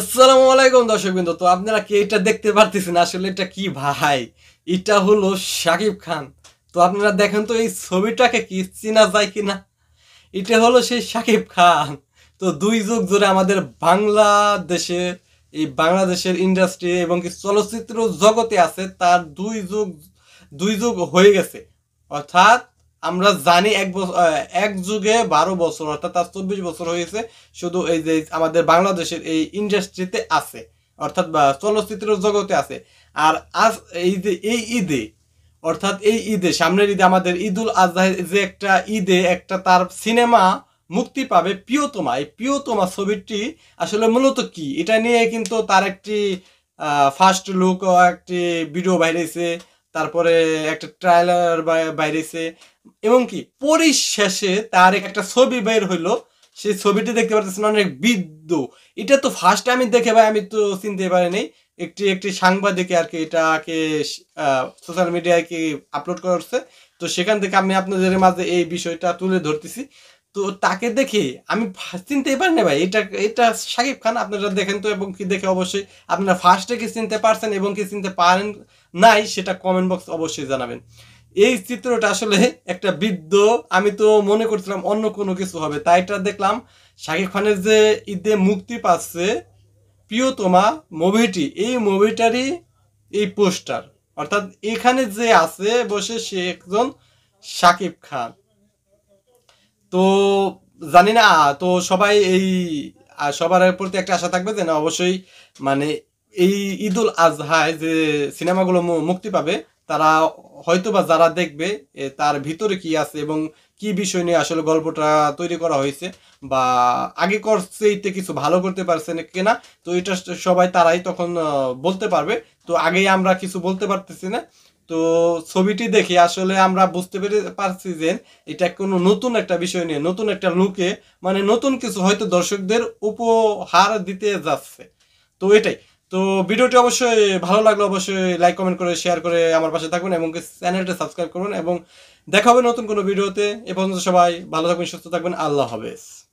আসসালামু আলাইকুম দর্শকবৃন্দ তো আপনারা কি এটা দেখতে পারতেছেন আসলে এটা কি ভাই এটা হলো শাকিব খান তো আপনারা দেখেন তো এই ছবিটাকে কি চেনা যায় কি না এটা হলো সেই শাকিব খান তো দুই যুগ ধরে আমাদের বাংলাদেশে এই বাংলাদেশের ইন্ডাস্ট্রি এবং কি চলচ্চিত্র জগতে আছে তার দুই যুগ দুই যুগ হয়ে গেছে অর্থাৎ আমরা জানি এক বছর এক যুগে বারো বছর অর্থাৎ তার চব্বিশ বছর হয়েছে শুধু এই যে আমাদের বাংলাদেশের এই ইন্ডাস্ট্রিতে আছে অর্থাৎ চলচ্চিত্র জগতে আছে আর আজ এই যে এই ঈদে অর্থাৎ এই ঈদে সামনের ঈদে আমাদের ঈদুল আজহা যে একটা ঈদে একটা তার সিনেমা মুক্তি পাবে প্রিয়তমা এই প্রিয়তমা ছবিটি আসলে মূলত কি এটা নিয়ে কিন্তু তার একটি ফার্স্ট লুক একটি ভিডিও বাইরেছে তারপরে একটা ট্রায়ালার বাইরেছে এবং কি পরিশেষে তার একটা ছবি বের হইলো সেই ছবিটি দেখতে পারতেছেন অনেক বৃদ্ধ এটা তো ফার্স্ট আমি দেখে ভাই আমি তো চিনতে পারিনি একটি একটি সাংবাদিকে আর কি এটাকে সোশ্যাল মিডিয়ায় কি আপলোড করছে তো সেখান থেকে আমি আপনাদের মাঝে এই বিষয়টা তুলে ধরতেছি তো তাকে দেখে আমি চিনতেই পারি না ভাই এটা এটা সাকিব খান আপনারা দেখেন তো এবং কি দেখে অবশ্যই আপনারা ফার্স্টে কি চিনতে পারছেন এবং কি চিনতে পারেন নাই সেটা কমেন্ট বক্স অবশ্যই জানাবেন এই চিত্রটা আসলে একটা বৃদ্ধ আমি তো মনে করছিলাম অন্য কোনো কিছু হবে তাই এটা দেখলাম শাকিব খানের যে ঈদে মুক্তি পাচ্ছে প্রিয়তমা মুভিটি এই মুভিটারই এই পোস্টার অর্থাৎ এখানে যে আছে বসে সে একজন শাকিব খান তো জানি না তো সবাই এই সবার প্রতি একটা আশা থাকবে যে না অবশ্যই মানে এই ঈদুল আজহায় যে সিনেমাগুলো মুক্তি পাবে তারা হয়তো বা যারা দেখবে তার ভিতরে কি আছে এবং কি বিষয় নিয়ে আসলে গল্পটা তৈরি করা হয়েছে বা আগে করছে এতে কিছু ভালো করতে পারছে কিনা তো এটা সবাই তারাই তখন বলতে পারবে তো আগেই আমরা কিছু বলতে পারতেছি না তো ছবিটি দেখে আসলে আমরা বুঝতে পেরে পারছি যে এটা কোনো নতুন একটা বিষয় নিয়ে নতুন একটা লুকে মানে নতুন কিছু হয়তো দর্শকদের উপহার দিতে যাচ্ছে তো এটাই তো ভিডিওটি অবশ্যই ভালো লাগলে অবশ্যই লাইক কমেন্ট করে শেয়ার করে আমার পাশে থাকুন এবং চ্যানেলটা সাবস্ক্রাইব করুন এবং দেখা হবে নতুন কোনো ভিডিওতে এ পর্যন্ত সবাই ভালো থাকবেন সুস্থ থাকবেন আল্লাহ হাফেজ